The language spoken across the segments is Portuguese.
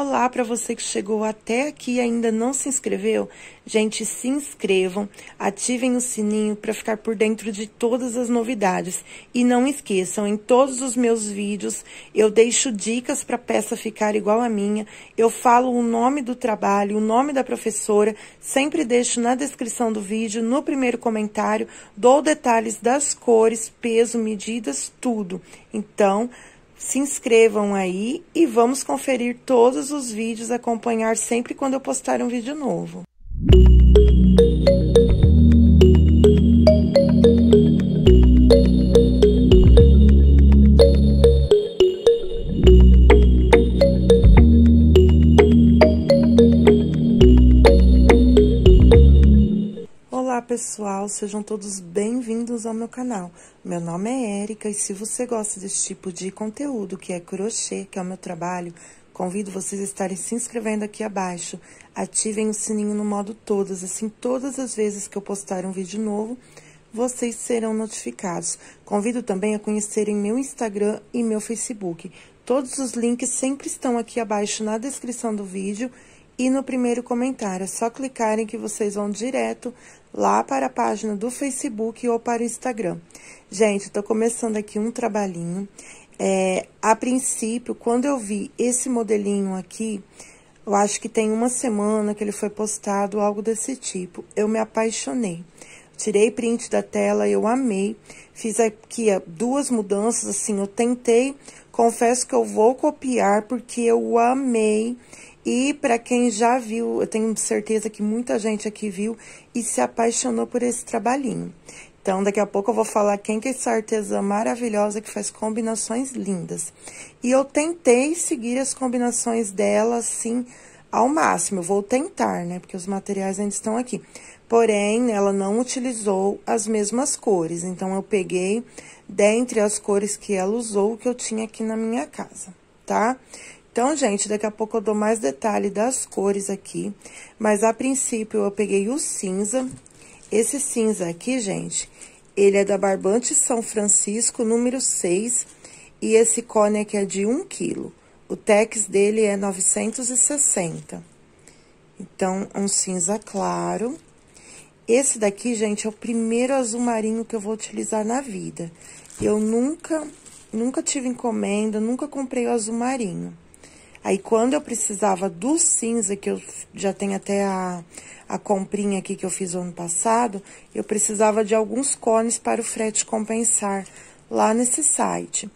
Olá para você que chegou até aqui e ainda não se inscreveu. Gente, se inscrevam, ativem o sininho para ficar por dentro de todas as novidades. E não esqueçam, em todos os meus vídeos eu deixo dicas para peça ficar igual a minha. Eu falo o nome do trabalho, o nome da professora, sempre deixo na descrição do vídeo, no primeiro comentário, dou detalhes das cores, peso, medidas, tudo. Então, se inscrevam aí e vamos conferir todos os vídeos, acompanhar sempre quando eu postar um vídeo novo. pessoal, sejam todos bem-vindos ao meu canal. Meu nome é Érica e se você gosta desse tipo de conteúdo que é crochê, que é o meu trabalho, convido vocês a estarem se inscrevendo aqui abaixo. Ativem o sininho no modo todas, assim todas as vezes que eu postar um vídeo novo, vocês serão notificados. Convido também a conhecerem meu Instagram e meu Facebook. Todos os links sempre estão aqui abaixo na descrição do vídeo e no primeiro comentário. É só clicarem que vocês vão direto lá para a página do Facebook ou para o Instagram. Gente, estou começando aqui um trabalhinho. É, a princípio, quando eu vi esse modelinho aqui, eu acho que tem uma semana que ele foi postado, algo desse tipo. Eu me apaixonei. Tirei print da tela, eu amei. Fiz aqui duas mudanças, assim, eu tentei. Confesso que eu vou copiar porque eu amei. E para quem já viu, eu tenho certeza que muita gente aqui viu e se apaixonou por esse trabalhinho. Então, daqui a pouco eu vou falar quem que é essa artesã maravilhosa que faz combinações lindas. E eu tentei seguir as combinações dela, assim, ao máximo. Eu vou tentar, né? Porque os materiais ainda estão aqui. Porém, ela não utilizou as mesmas cores. Então, eu peguei dentre as cores que ela usou, que eu tinha aqui na minha casa, tá? Então, gente, daqui a pouco eu dou mais detalhe das cores aqui, mas a princípio eu peguei o cinza. Esse cinza aqui, gente, ele é da Barbante São Francisco, número 6, e esse cone aqui é de 1 quilo. O tex dele é 960. Então, um cinza claro. Esse daqui, gente, é o primeiro azul marinho que eu vou utilizar na vida. Eu nunca, nunca tive encomenda, nunca comprei o azul marinho. Aí, quando eu precisava do cinza, que eu já tenho até a, a comprinha aqui que eu fiz ano passado, eu precisava de alguns cones para o frete compensar lá nesse site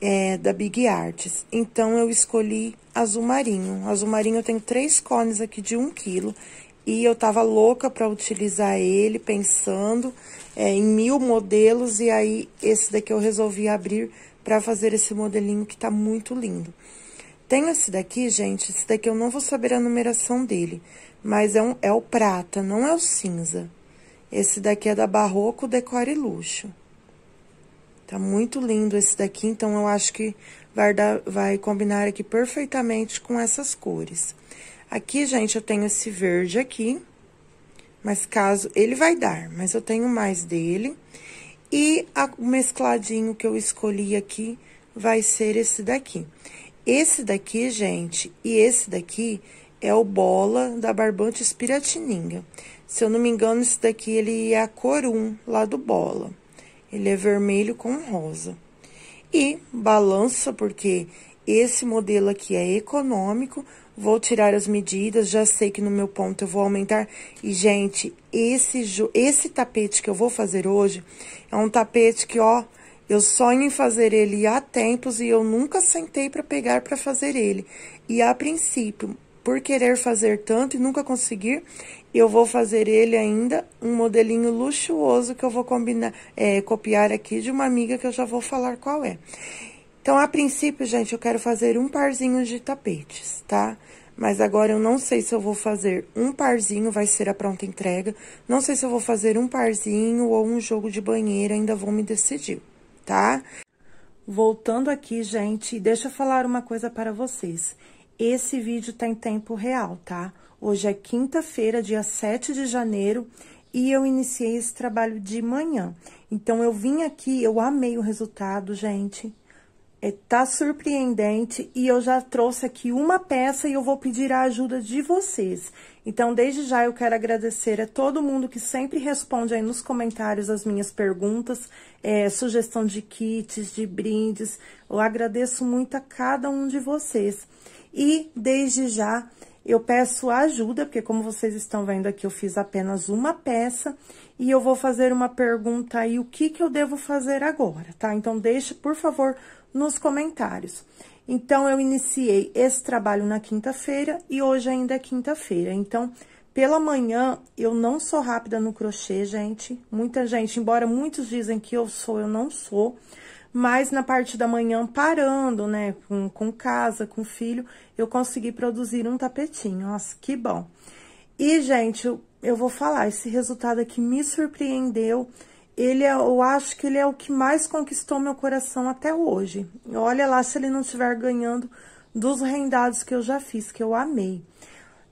é, da Big Arts. Então, eu escolhi azul marinho. Azul marinho eu tenho três cones aqui de um quilo e eu tava louca para utilizar ele, pensando é, em mil modelos, e aí esse daqui eu resolvi abrir para fazer esse modelinho que tá muito lindo. Tenho esse daqui, gente, esse daqui eu não vou saber a numeração dele, mas é, um, é o prata, não é o cinza. Esse daqui é da Barroco Decore e Luxo. Tá muito lindo esse daqui, então eu acho que vai, dar, vai combinar aqui perfeitamente com essas cores. Aqui, gente, eu tenho esse verde aqui, mas caso... Ele vai dar, mas eu tenho mais dele. E o mescladinho que eu escolhi aqui vai ser esse daqui. Esse daqui, gente, e esse daqui é o bola da barbante espiratininga. Se eu não me engano, esse daqui ele é a cor 1 lá do bola. Ele é vermelho com rosa. E balança, porque esse modelo aqui é econômico. Vou tirar as medidas, já sei que no meu ponto eu vou aumentar. E, gente, esse, esse tapete que eu vou fazer hoje é um tapete que, ó, eu sonho em fazer ele há tempos e eu nunca sentei para pegar para fazer ele. E a princípio, por querer fazer tanto e nunca conseguir, eu vou fazer ele ainda um modelinho luxuoso que eu vou combinar, é, copiar aqui de uma amiga que eu já vou falar qual é. Então, a princípio, gente, eu quero fazer um parzinho de tapetes, tá? Mas agora eu não sei se eu vou fazer um parzinho, vai ser a pronta entrega. Não sei se eu vou fazer um parzinho ou um jogo de banheiro, ainda vou me decidir tá? Voltando aqui, gente, deixa eu falar uma coisa para vocês. Esse vídeo tá em tempo real, tá? Hoje é quinta-feira, dia 7 de janeiro, e eu iniciei esse trabalho de manhã. Então, eu vim aqui, eu amei o resultado, gente. É, tá surpreendente e eu já trouxe aqui uma peça e eu vou pedir a ajuda de vocês. Então, desde já eu quero agradecer a todo mundo que sempre responde aí nos comentários as minhas perguntas, é, sugestão de kits, de brindes. Eu agradeço muito a cada um de vocês. E desde já eu peço ajuda, porque como vocês estão vendo aqui, eu fiz apenas uma peça e eu vou fazer uma pergunta aí, o que que eu devo fazer agora, tá? Então, deixe, por favor, nos comentários. Então, eu iniciei esse trabalho na quinta-feira e hoje ainda é quinta-feira. Então, pela manhã, eu não sou rápida no crochê, gente. Muita gente, embora muitos dizem que eu sou, eu não sou. Mas na parte da manhã, parando, né, com, com casa, com filho, eu consegui produzir um tapetinho. Nossa, que bom. E, gente, eu, eu vou falar, esse resultado aqui me surpreendeu ele é, eu acho que ele é o que mais conquistou meu coração até hoje. Olha lá se ele não estiver ganhando dos rendados que eu já fiz, que eu amei.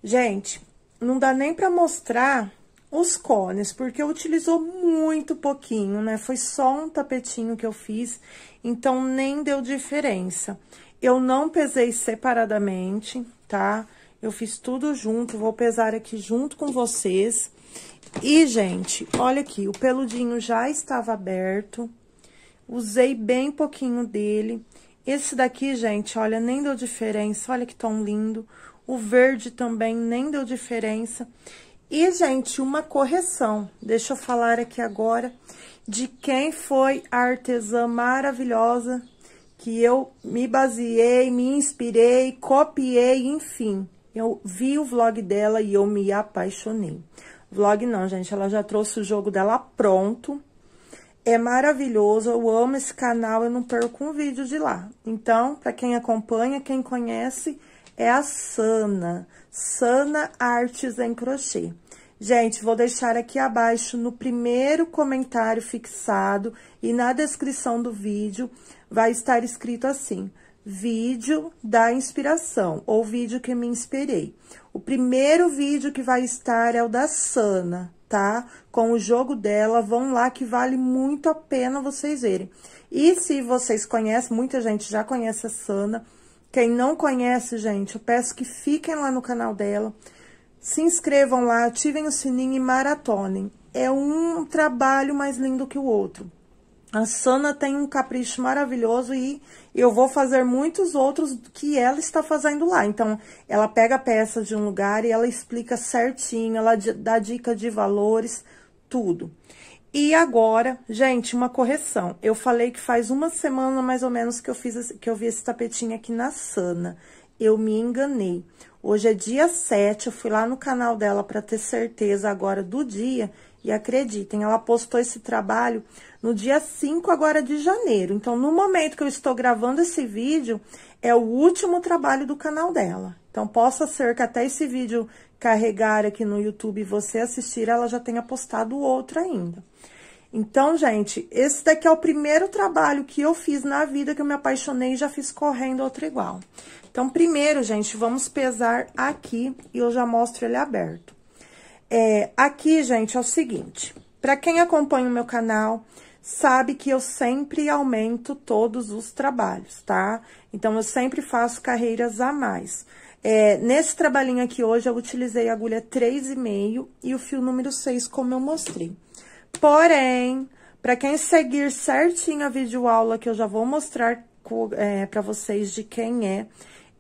Gente, não dá nem para mostrar os cones, porque utilizou muito pouquinho, né? Foi só um tapetinho que eu fiz, então nem deu diferença. Eu não pesei separadamente, tá? Eu fiz tudo junto, vou pesar aqui junto com vocês. E, gente, olha aqui, o peludinho já estava aberto. Usei bem pouquinho dele. Esse daqui, gente, olha, nem deu diferença. Olha que tão lindo. O verde também nem deu diferença. E, gente, uma correção. Deixa eu falar aqui agora de quem foi a artesã maravilhosa que eu me baseei, me inspirei, copiei, enfim. Eu vi o vlog dela e eu me apaixonei. Vlog não, gente, ela já trouxe o jogo dela pronto. É maravilhoso, eu amo esse canal, eu não perco um vídeo de lá. Então, para quem acompanha, quem conhece, é a Sana, Sana Artes em Crochê. Gente, vou deixar aqui abaixo no primeiro comentário fixado e na descrição do vídeo vai estar escrito assim: vídeo da inspiração, ou vídeo que me inspirei. O primeiro vídeo que vai estar é o da Sana, tá? Com o jogo dela, vão lá que vale muito a pena vocês verem. E se vocês conhecem, muita gente já conhece a Sana. Quem não conhece, gente, eu peço que fiquem lá no canal dela, se inscrevam lá, ativem o sininho e maratonem. É um trabalho mais lindo que o outro. A Sana tem um capricho maravilhoso e eu vou fazer muitos outros que ela está fazendo lá. Então, ela pega a peça de um lugar e ela explica certinho, ela dá dica de valores, tudo. E agora, gente, uma correção. Eu falei que faz uma semana mais ou menos que eu fiz que eu vi esse tapetinho aqui na Sana. Eu me enganei. Hoje é dia 7, eu fui lá no canal dela para ter certeza agora do dia e acreditem, ela postou esse trabalho no dia 5 agora de janeiro. Então, no momento que eu estou gravando esse vídeo, é o último trabalho do canal dela. Então, possa ser que até esse vídeo carregar aqui no YouTube e você assistir, ela já tenha postado outro ainda. Então, gente, esse daqui é o primeiro trabalho que eu fiz na vida que eu me apaixonei e já fiz correndo outro igual. Então, primeiro, gente, vamos pesar aqui e eu já mostro ele aberto. É, aqui, gente, é o seguinte. Para quem acompanha o meu canal, sabe que eu sempre aumento todos os trabalhos, tá? Então, eu sempre faço carreiras a mais. É, nesse trabalhinho aqui hoje, eu utilizei a agulha 3,5 e o fio número 6, como eu mostrei. Porém, para quem seguir certinho a videoaula que eu já vou mostrar é, para vocês de quem é,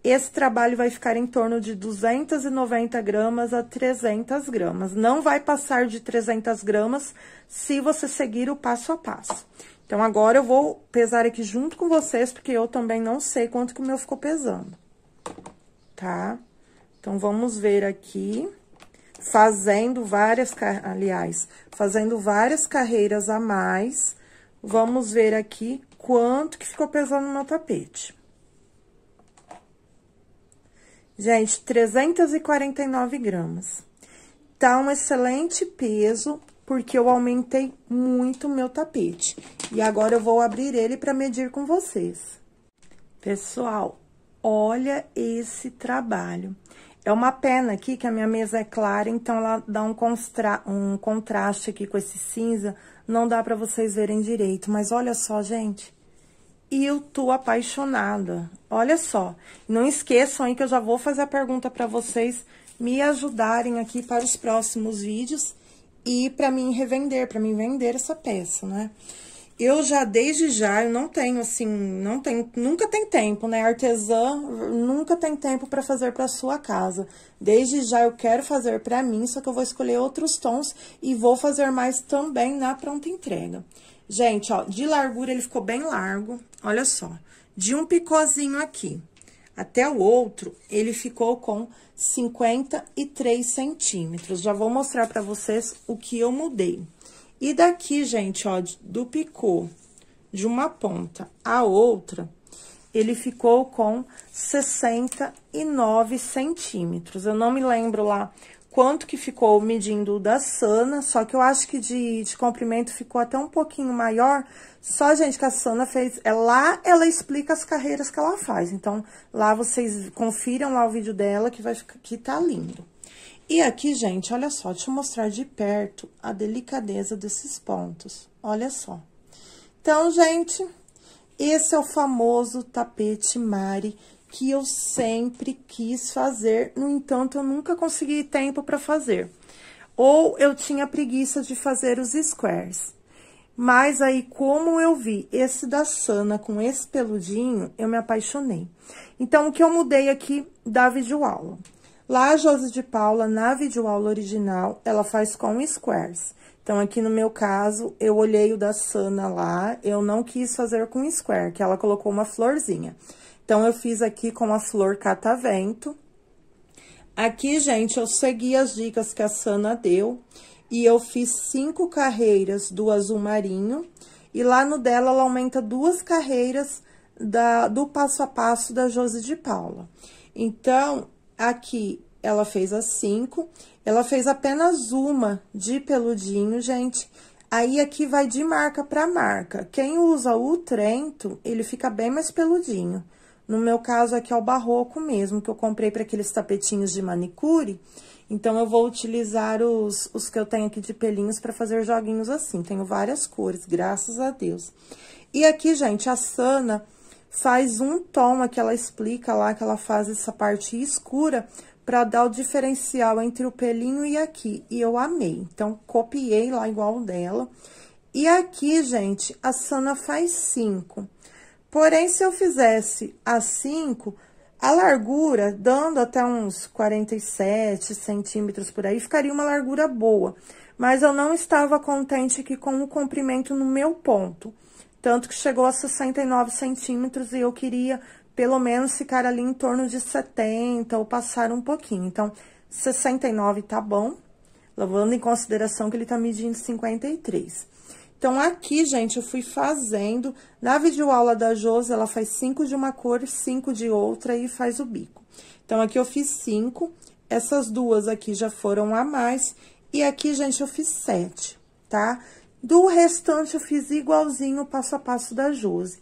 esse trabalho vai ficar em torno de 290 gramas a 300 gramas. Não vai passar de 300 gramas se você seguir o passo a passo. Então, agora eu vou pesar aqui junto com vocês, porque eu também não sei quanto que o meu ficou pesando. Tá? Então, vamos ver aqui, fazendo várias, aliás, fazendo várias carreiras a mais, vamos ver aqui quanto que ficou pesando no meu tapete. Gente, 349 gramas. Tá um excelente peso, porque eu aumentei muito o meu tapete. E agora eu vou abrir ele para medir com vocês. Pessoal, olha esse trabalho. É uma pena aqui que a minha mesa é clara, então ela dá um, um contraste aqui com esse cinza. Não dá para vocês verem direito, mas olha só, gente e eu tô apaixonada. Olha só, não esqueçam aí que eu já vou fazer a pergunta para vocês me ajudarem aqui para os próximos vídeos e para mim revender, para mim vender essa peça, né? Eu já desde já, eu não tenho assim, não tem, nunca tem tempo, né? Artesã nunca tem tempo para fazer para sua casa. Desde já eu quero fazer para mim, só que eu vou escolher outros tons e vou fazer mais também na pronta entrega. Gente, ó, de largura ele ficou bem largo, olha só. De um picôzinho aqui até o outro, ele ficou com 53 centímetros. Já vou mostrar pra vocês o que eu mudei. E daqui, gente, ó, do picô de uma ponta a outra, ele ficou com 69 centímetros. Eu não me lembro lá quanto que ficou medindo o da Sana, só que eu acho que de, de comprimento ficou até um pouquinho maior. Só, gente, que a Sana fez... É, lá ela explica as carreiras que ela faz. Então, lá vocês confiram lá o vídeo dela, que, vai, que tá lindo. E aqui, gente, olha só, deixa eu mostrar de perto a delicadeza desses pontos. Olha só. Então, gente, esse é o famoso tapete Mari que eu sempre quis fazer, no entanto, eu nunca consegui tempo para fazer. Ou eu tinha preguiça de fazer os squares. Mas aí, como eu vi esse da Sana com esse peludinho, eu me apaixonei. Então, o que eu mudei aqui da videoaula? Lá, a Josi de Paula, na videoaula original, ela faz com squares. Então, aqui no meu caso, eu olhei o da Sana lá, eu não quis fazer com square, que ela colocou uma florzinha. Então, eu fiz aqui com a flor catavento. Aqui, gente, eu segui as dicas que a Sana deu e eu fiz cinco carreiras do azul marinho. E lá no dela, ela aumenta duas carreiras da, do passo a passo da Josi de Paula. Então, aqui ela fez as cinco, ela fez apenas uma de peludinho, gente. Aí, aqui vai de marca para marca. Quem usa o Trento, ele fica bem mais peludinho. No meu caso, aqui é o barroco mesmo, que eu comprei para aqueles tapetinhos de manicure. Então, eu vou utilizar os, os que eu tenho aqui de pelinhos para fazer joguinhos assim. Tenho várias cores, graças a Deus. E aqui, gente, a Sana faz um tom, que ela explica lá, que ela faz essa parte escura para dar o diferencial entre o pelinho e aqui. E eu amei, então, copiei lá igual o dela. E aqui, gente, a Sana faz cinco. Porém, se eu fizesse a 5, a largura, dando até uns 47 centímetros por aí, ficaria uma largura boa. Mas eu não estava contente aqui com o comprimento no meu ponto. Tanto que chegou a 69 centímetros e eu queria pelo menos ficar ali em torno de 70 ou passar um pouquinho. Então, 69 tá bom, levando em consideração que ele tá medindo 53. Então, aqui, gente, eu fui fazendo. Na videoaula da Josi, ela faz cinco de uma cor, cinco de outra e faz o bico. Então, aqui eu fiz cinco. Essas duas aqui já foram a mais. E aqui, gente, eu fiz sete, tá? Do restante, eu fiz igualzinho passo a passo da Josi.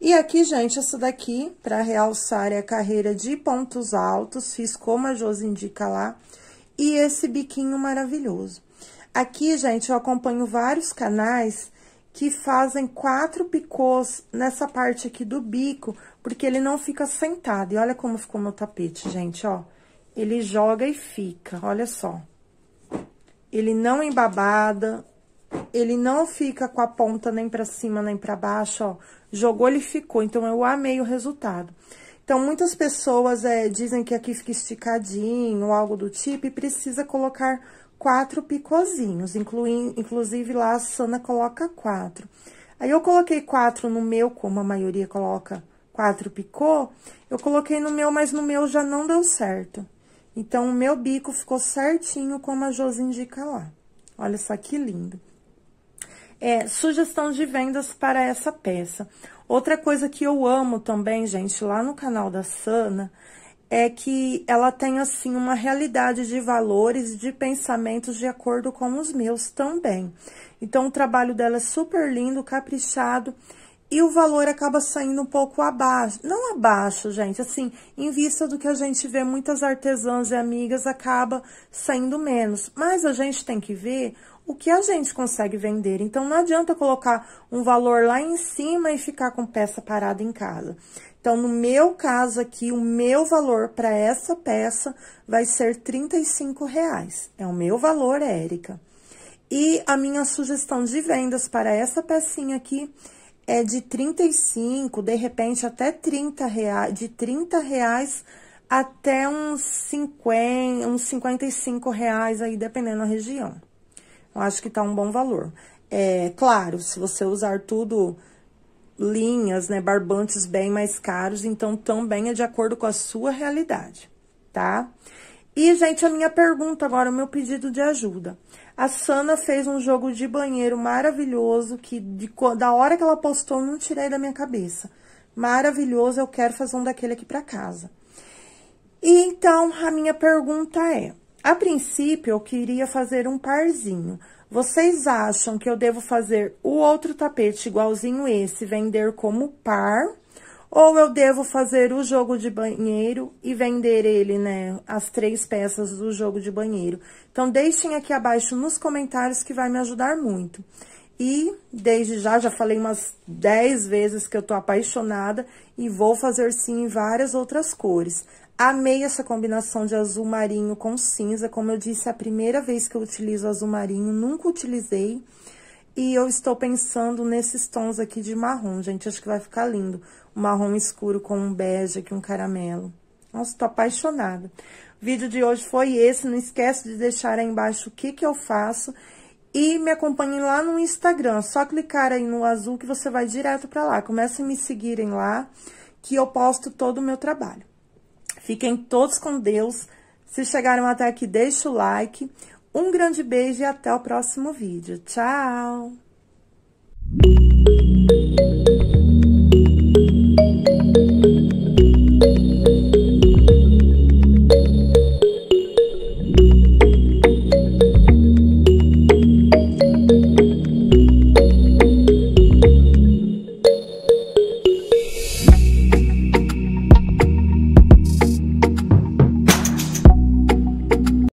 E aqui, gente, essa daqui, para realçar é a carreira de pontos altos, fiz como a Josi indica lá. E esse biquinho maravilhoso. Aqui, gente, eu acompanho vários canais que fazem quatro picôs nessa parte aqui do bico, porque ele não fica sentado. E olha como ficou meu tapete, gente, ó. Ele joga e fica, olha só. Ele não embabada, ele não fica com a ponta nem pra cima nem pra baixo, ó. Jogou, ele ficou. Então, eu amei o resultado. Então, muitas pessoas é, dizem que aqui fica esticadinho, algo do tipo, e precisa colocar quatro picozinhos, Incluindo, inclusive lá a Sana coloca quatro. Aí, eu coloquei quatro no meu, como a maioria coloca quatro picô, eu coloquei no meu, mas no meu já não deu certo. Então, o meu bico ficou certinho como a Josi indica lá. Olha só que lindo. É, sugestão de vendas para essa peça. Outra coisa que eu amo também, gente, lá no canal da Sana, é que ela tem, assim, uma realidade de valores e de pensamentos de acordo com os meus também. Então, o trabalho dela é super lindo, caprichado, e o valor acaba saindo um pouco abaixo. Não abaixo, gente, assim, em vista do que a gente vê muitas artesãs e amigas, acaba saindo menos. Mas a gente tem que ver o que a gente consegue vender. Então, não adianta colocar um valor lá em cima e ficar com peça parada em casa. Então, no meu caso aqui, o meu valor para essa peça vai ser R$ reais. É o meu valor, Érica. E a minha sugestão de vendas para essa pecinha aqui é de 35, de repente até 30 reais, de 30 reais até uns 50, uns 55 reais aí, dependendo da região. Eu acho que tá um bom valor. É claro, se você usar tudo linhas, né, barbantes bem mais caros, então também é de acordo com a sua realidade, tá? E, gente, a minha pergunta agora, o meu pedido de ajuda. A Sana fez um jogo de banheiro maravilhoso que de, da hora que ela postou eu não tirei da minha cabeça. Maravilhoso, eu quero fazer um daquele aqui para casa. E então a minha pergunta é: a princípio, eu queria fazer um parzinho. Vocês acham que eu devo fazer o outro tapete igualzinho esse, vender como par? Ou eu devo fazer o jogo de banheiro e vender ele, né, as três peças do jogo de banheiro? Então, deixem aqui abaixo nos comentários que vai me ajudar muito. E, desde já, já falei umas 10 vezes que eu tô apaixonada e vou fazer sim várias outras cores. Amei essa combinação de azul marinho com cinza, como eu disse, é a primeira vez que eu utilizo azul marinho, nunca utilizei. E eu estou pensando nesses tons aqui de marrom, gente, acho que vai ficar lindo. Um marrom escuro com um bege aqui, um caramelo. Nossa, tô apaixonada. O vídeo de hoje foi esse, não esquece de deixar aí embaixo o que que eu faço. E me acompanhe lá no Instagram, só clicar aí no azul que você vai direto pra lá. Comece a me seguirem lá, que eu posto todo o meu trabalho. Fiquem todos com Deus. Se chegaram até aqui, deixa o like. Um grande beijo e até o próximo vídeo. Tchau!